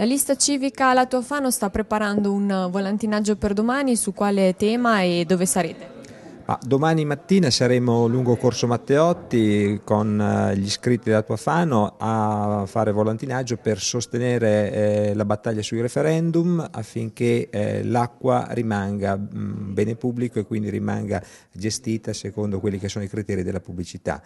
La lista civica Lato Fano sta preparando un volantinaggio per domani su quale tema e dove sarete? Ma domani mattina saremo lungo Corso Matteotti con eh, gli iscritti da Tuafano a fare volantinaggio per sostenere eh, la battaglia sui referendum affinché eh, l'acqua rimanga mh, mm, bene pubblico e quindi rimanga gestita secondo quelli che sono i criteri della pubblicità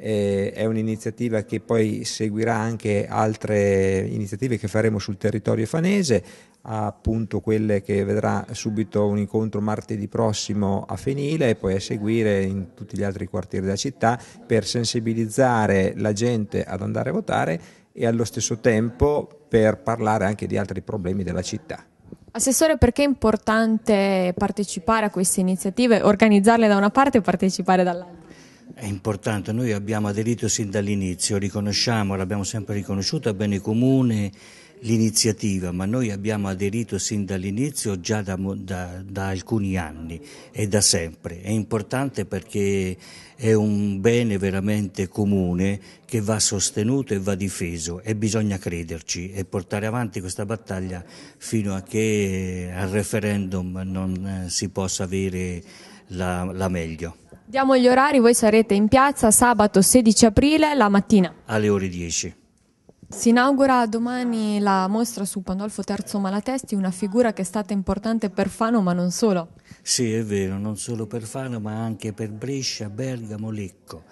eh, è un'iniziativa che poi seguirà anche altre iniziative che faremo sul territorio fanese, appunto quelle che vedrà subito un incontro martedì prossimo a Fenile e poi a seguire in tutti gli altri quartieri della città per sensibilizzare la gente ad andare a votare e allo stesso tempo per parlare anche di altri problemi della città. Assessore, perché è importante partecipare a queste iniziative, organizzarle da una parte e partecipare dall'altra? è importante, noi abbiamo aderito sin dall'inizio, riconosciamo, l'abbiamo sempre riconosciuto a bene comune l'iniziativa, ma noi abbiamo aderito sin dall'inizio già da, da, da, alcuni anni e da sempre. È importante perché è un bene veramente comune che va sostenuto e va difeso e bisogna crederci e portare avanti questa battaglia fino a che al referendum non eh, si possa avere la, la meglio. Diamo gli orari, voi sarete in piazza sabato 16 aprile la mattina. Alle ore 10. Si inaugura domani la mostra su Pandolfo III Malatesti, una figura che è stata importante per Fano ma non solo. Sì, è vero, non solo per Fano ma anche per Brescia, Bergamo, Lecco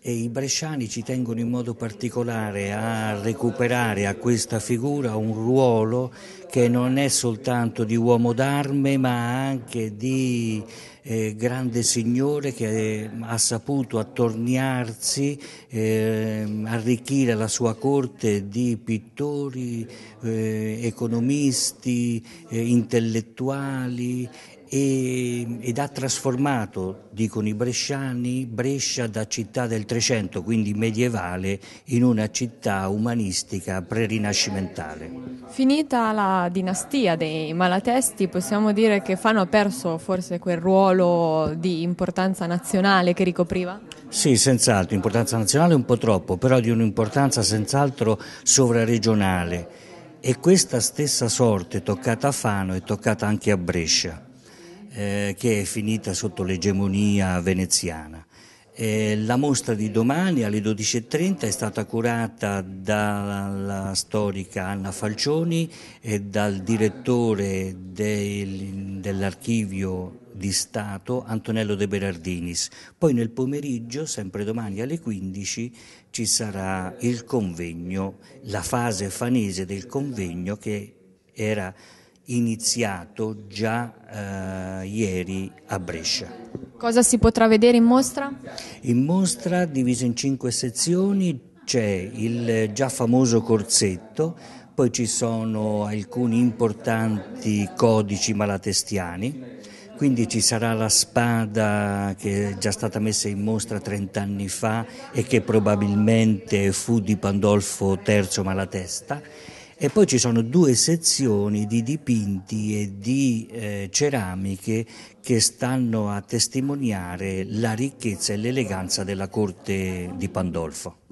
e i bresciani ci tengono in modo particolare a recuperare a questa figura un ruolo che non è soltanto di uomo d'arme ma anche di eh, grande signore che ha saputo attorniarsi, eh, arricchire la sua corte di pittori, eh, economisti, eh, intellettuali e, ed ha trasformato, dicono i bresciani, Brescia da città del Trecento, quindi medievale, in una città umanistica prerinascimentale. Finita la dinastia dei Malatesti, possiamo dire che Fano ha perso forse quel ruolo di importanza nazionale che ricopriva? Sì, senz'altro, importanza nazionale un po' troppo, però di un'importanza senz'altro sovraregionale. E questa stessa sorte toccata a Fano è toccata anche a Brescia eh, che è finita sotto l'egemonia veneziana. Eh, la mostra di domani alle 12.30 è stata curata dalla storica Anna Falcioni e dal direttore del, dell'archivio di Stato Antonello De Berardinis. Poi nel pomeriggio, sempre domani alle 15, ci sarà il convegno, la fase fanese del convegno che era iniziato già eh, ieri a Brescia. Cosa si potrà vedere in mostra? In mostra, diviso in cinque sezioni, c'è il già famoso corsetto, poi ci sono alcuni importanti codici malatestiani, quindi ci sarà la spada che è già stata messa in mostra 30 anni fa e che probabilmente fu di Pandolfo III Malatesta e poi ci sono due sezioni di dipinti e di eh, ceramiche che stanno a testimoniare la ricchezza e l'eleganza della corte di Pandolfo.